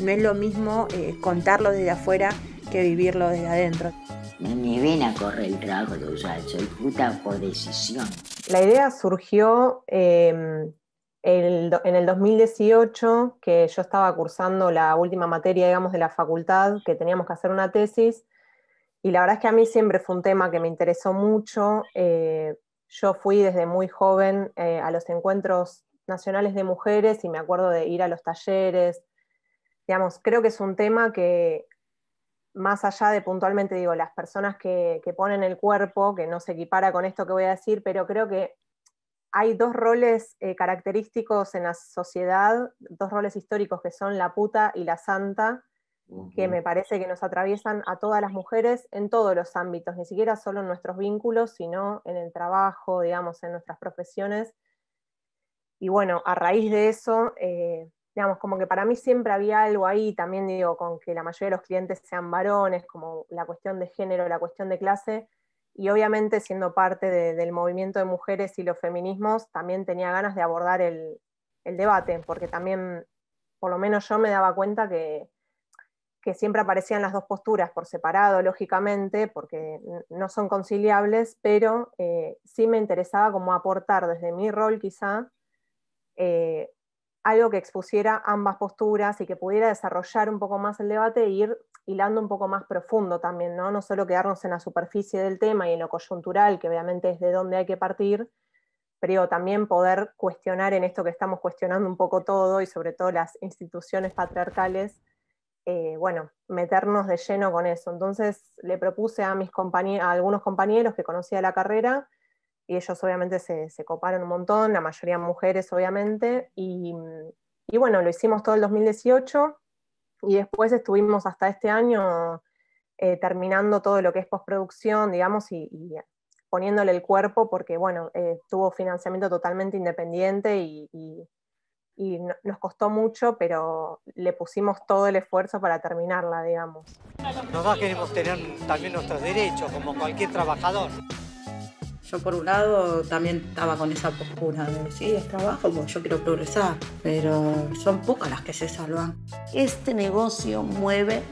No es lo mismo eh, contarlo desde afuera que vivirlo desde adentro. el soy puta por decisión. La idea surgió em, en el 2018, que yo estaba cursando la última materia, digamos, de la facultad, que teníamos que hacer una tesis, y la verdad es que a mí siempre fue un tema que me interesó mucho. Eh, yo fui desde muy joven eh, a los encuentros nacionales de mujeres y me acuerdo de ir a los talleres. Digamos, creo que es un tema que más allá de puntualmente, digo, las personas que, que ponen el cuerpo, que no se equipara con esto que voy a decir, pero creo que hay dos roles eh, característicos en la sociedad, dos roles históricos que son la puta y la santa, que me parece que nos atraviesan a todas las mujeres en todos los ámbitos, ni siquiera solo en nuestros vínculos, sino en el trabajo, digamos, en nuestras profesiones y bueno, a raíz de eso, eh, digamos, como que para mí siempre había algo ahí, también digo, con que la mayoría de los clientes sean varones, como la cuestión de género, la cuestión de clase, y obviamente siendo parte del movimiento de mujeres y los feminismos, también tenía ganas de abordar el, debate, porque también, por lo menos yo me daba cuenta que, que siempre aparecían las dos posturas por separado, lógicamente, porque no son conciliables, pero eh, sí me interesaba como aportar desde mi rol quizá eh, algo que expusiera ambas posturas y que pudiera desarrollar un poco más el debate e ir hilando un poco más profundo también, ¿no? No solo quedarnos en la superficie del tema y en lo coyuntural, que obviamente es de donde hay que partir, pero también poder cuestionar en esto que estamos cuestionando un poco todo y sobre todo las instituciones patriarcales, eh, bueno, meternos de lleno con eso. Entonces le propuse a, mis a algunos compañeros que conocía la carrera y ellos obviamente se, coparon un montón, la mayoría mujeres obviamente, y, bueno, lo hicimos todo el 2018 y después estuvimos hasta este año eh, terminando todo lo que es postproducción, digamos, y, poniéndole el cuerpo porque, bueno, eh, tuvo financiamiento totalmente independiente y, nos costó mucho, pero le pusimos todo el esfuerzo para terminarla, digamos. Nosotros queremos tener también nuestros derechos como cualquier trabajador. Yo por un lado también estaba con esa postura de, sí, es trabajo, yo quiero progresar, pero son pocas las que se salvan. Este negocio mueve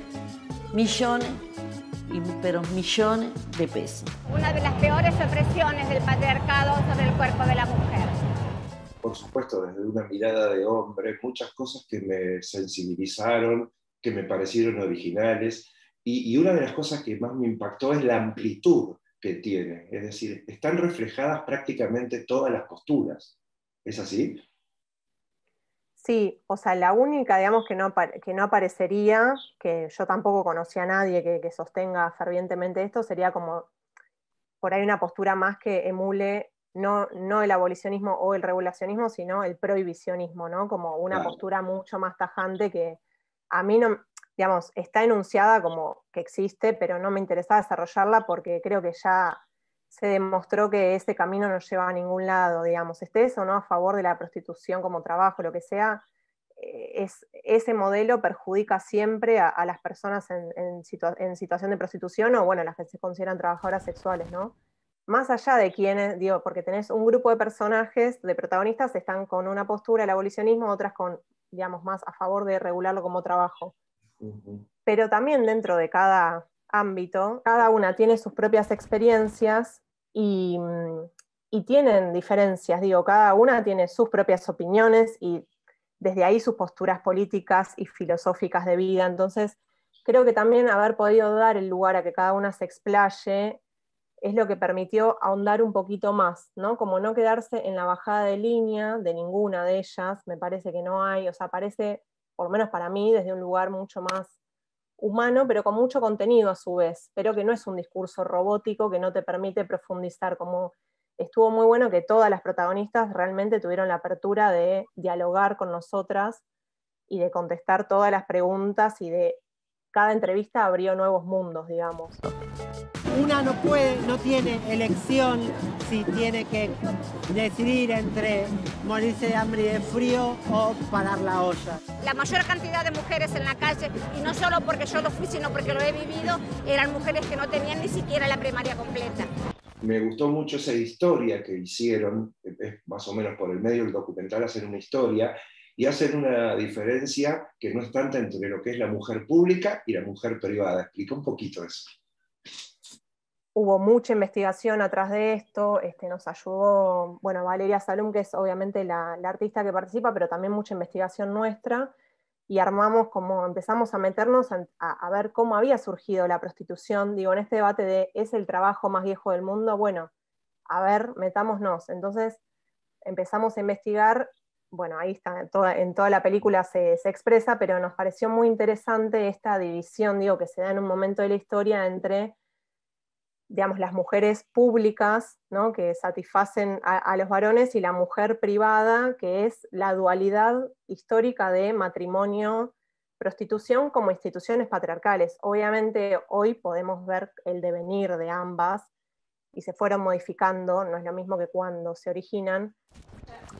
millones, y, pero millones de pesos. Una de las peores opresiones del patriarcado sobre el cuerpo de la mujer. Por supuesto, desde una mirada de hombre, muchas cosas que me sensibilizaron, que me parecieron originales, y una de las cosas que más me impactó es la amplitud que tiene. Es decir, están reflejadas prácticamente todas las posturas. ¿Es así? Sí, o sea, la única, digamos, que no, que no aparecería, que yo tampoco conocía a nadie que, sostenga fervientemente esto, sería como por ahí una postura más que emule no, no, el abolicionismo o el regulacionismo, sino el prohibicionismo, ¿no? Como una postura mucho más tajante que a mí no, digamos, está enunciada como que existe, pero no me interesa desarrollarla porque creo que ya se demostró que ese camino no lleva a ningún lado, digamos, estés o no a favor de la prostitución como trabajo, lo que sea, eh, ese modelo perjudica siempre a, las personas en, situación de prostitución o, bueno, las que se consideran trabajadoras sexuales, ¿no? Más allá de quiénes digo, porque tenés un grupo de personajes, de protagonistas, están con una postura, el abolicionismo, otras con, digamos, más a favor de regularlo como trabajo. Pero también dentro de cada ámbito, cada una tiene sus propias experiencias y, mm, y tienen diferencias, digo, cada una tiene sus propias opiniones y desde ahí sus posturas políticas y filosóficas de vida. Entonces, creo que también haber podido dar el lugar a que cada una se explaye es lo que permitió ahondar un poquito más, ¿no? Como no quedarse en la bajada de línea de ninguna de ellas, me parece que no hay, o sea, parece por lo menos para mí, desde un lugar mucho más humano, pero con mucho contenido a su vez, pero que no es un discurso robótico que no te permite profundizar, como estuvo muy bueno que todas las protagonistas realmente tuvieron la apertura de dialogar con nosotras y de contestar todas las preguntas y de cada entrevista abrió nuevos mundos, digamos una no puede, no tiene elección si tiene que decidir entre morirse de hambre y de frío o parar la olla. La mayor cantidad de mujeres en la calle, y no solo porque yo lo fui, sino porque lo he vivido, eran mujeres que no tenían ni siquiera la primaria completa. Me gustó mucho esa historia que hicieron, es más o menos por el medio del documental hacer una historia y hacen una diferencia que no es tanta entre lo que es la mujer pública y la mujer privada. Explica un poquito eso hubo mucha investigación atrás de esto, este, nos ayudó, bueno, Valeria Salum, que es obviamente la, artista que participa, pero también mucha investigación nuestra, y armamos como, empezamos a meternos a, ver cómo había surgido la prostitución, digo, en este debate de, ¿es el trabajo más viejo del mundo? Bueno, a ver, metámonos. Entonces empezamos a investigar, bueno, ahí está, en toda, la película se, se expresa, pero nos pareció muy interesante esta división, digo, que se da en un momento de la historia entre digamos, las mujeres públicas, que satisfacen a, los varones, y la mujer privada, que es la dualidad histórica de matrimonio, prostitución como instituciones patriarcales. Obviamente hoy podemos ver el devenir de ambas y se fueron modificando, no es lo mismo que cuando se originan,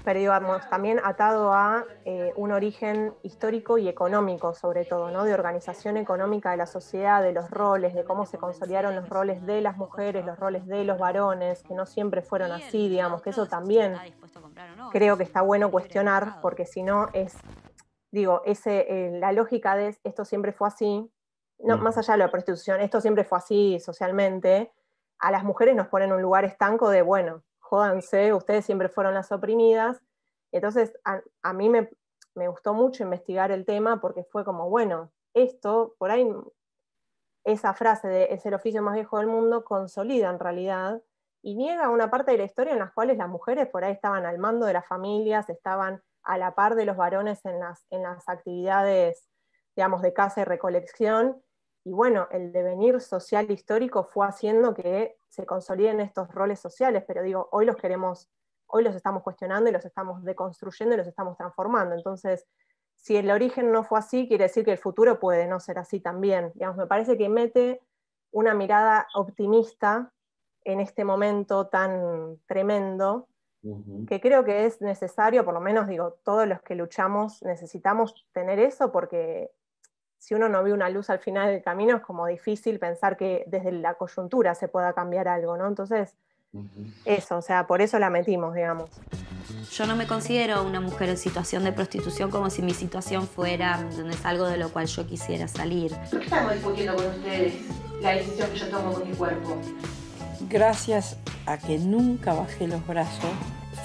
pero digamos, también atado a eh, un origen histórico y económico, sobre todo, ¿no? de organización económica de la sociedad, de los roles, de cómo se consolidaron los roles de las mujeres, los roles de los varones, que no siempre fueron así, digamos, que eso también creo que está bueno cuestionar, porque si no es, digo, ese, eh, la lógica de esto siempre fue así, no, mm. más allá de la prostitución, esto siempre fue así socialmente, a las mujeres nos ponen un lugar estanco de, bueno, jódanse, ustedes siempre fueron las oprimidas. Entonces, a, mí me, gustó mucho investigar el tema porque fue como, bueno, esto, por ahí, esa frase de es el oficio más viejo del mundo consolida en realidad y niega una parte de la historia en las cuales las mujeres por ahí estaban al mando de las familias, estaban a la par de los varones en las, actividades, digamos, de casa y recolección, y bueno, el devenir social histórico fue haciendo que se consoliden estos roles sociales, pero digo, hoy los queremos, hoy los estamos cuestionando y los estamos deconstruyendo y los estamos transformando. Entonces, si el origen no fue así, quiere decir que el futuro puede no ser así también. Digamos, me parece que mete una mirada optimista en este momento tan tremendo, que creo que es necesario, por lo menos digo, todos los que luchamos necesitamos tener eso porque si uno no ve una luz al final del camino, es como difícil pensar que desde la coyuntura se pueda cambiar algo, ¿no? Entonces, eso, o sea, por eso la metimos, digamos. Yo no me considero una mujer en situación de prostitución como si mi situación fuera es algo de lo cual yo quisiera salir. ¿Por qué estamos discutiendo con ustedes la decisión que yo tomo con mi cuerpo? Gracias a que nunca bajé los brazos,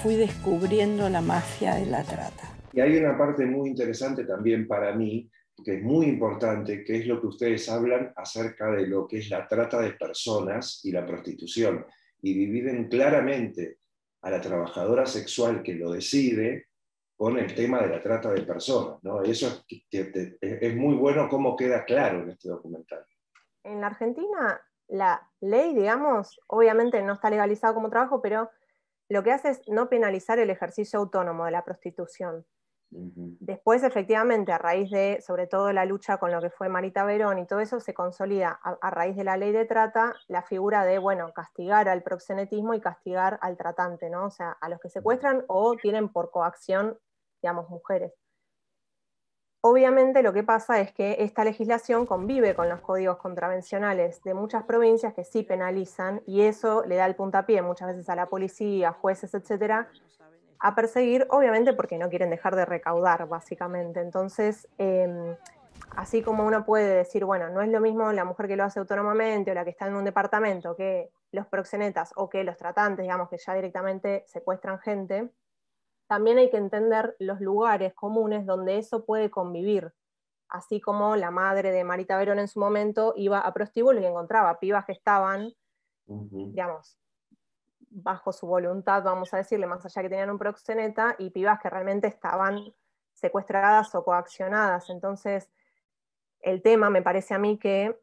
fui descubriendo la mafia de la trata. Y hay una parte muy interesante también para mí, que es muy importante, que es lo que ustedes hablan acerca de lo que es la trata de personas y la prostitución. Y dividen claramente a la trabajadora sexual que lo decide con el tema de la trata de personas. ¿no? eso es, es muy bueno cómo queda claro en este documental. En la Argentina, la ley, digamos, obviamente no está legalizado como trabajo, pero lo que hace es no penalizar el ejercicio autónomo de la prostitución. Después, efectivamente, a raíz de, sobre todo, la lucha con lo que fue Marita Verón y todo eso, se consolida a, raíz de la ley de trata la figura de, bueno, castigar al proxenetismo y castigar al tratante, ¿no? O sea, a los que secuestran o tienen por coacción, digamos, mujeres. Obviamente lo que pasa es que esta legislación convive con los códigos contravencionales de muchas provincias que sí penalizan y eso le da el puntapié muchas veces a la policía, jueces, etcétera, a perseguir, obviamente porque no quieren dejar de recaudar, básicamente. Entonces, em, así como uno puede decir, bueno, no es lo mismo la mujer que lo hace autónomamente o la que está en un departamento que los proxenetas o que los tratantes, digamos, que ya directamente secuestran gente, también hay que entender los lugares comunes donde eso puede convivir. Así como la madre de Marita Verón en su momento iba a prostíbulos y encontraba pibas que estaban, digamos, bajo su voluntad, vamos a decirle, más allá que tenían un proxeneta, y pibas que realmente estaban secuestradas o coaccionadas. Entonces, el tema me parece a mí que,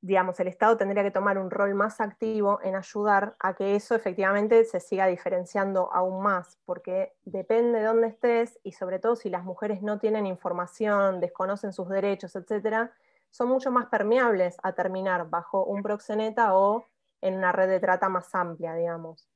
digamos, el Estado tendría que tomar un rol más activo en ayudar a que eso efectivamente se siga diferenciando aún más, porque depende de dónde estés y sobre todo si las mujeres no tienen información, desconocen sus derechos, etcétera, son mucho más permeables a terminar bajo un proxeneta o en una red de trata más amplia, digamos.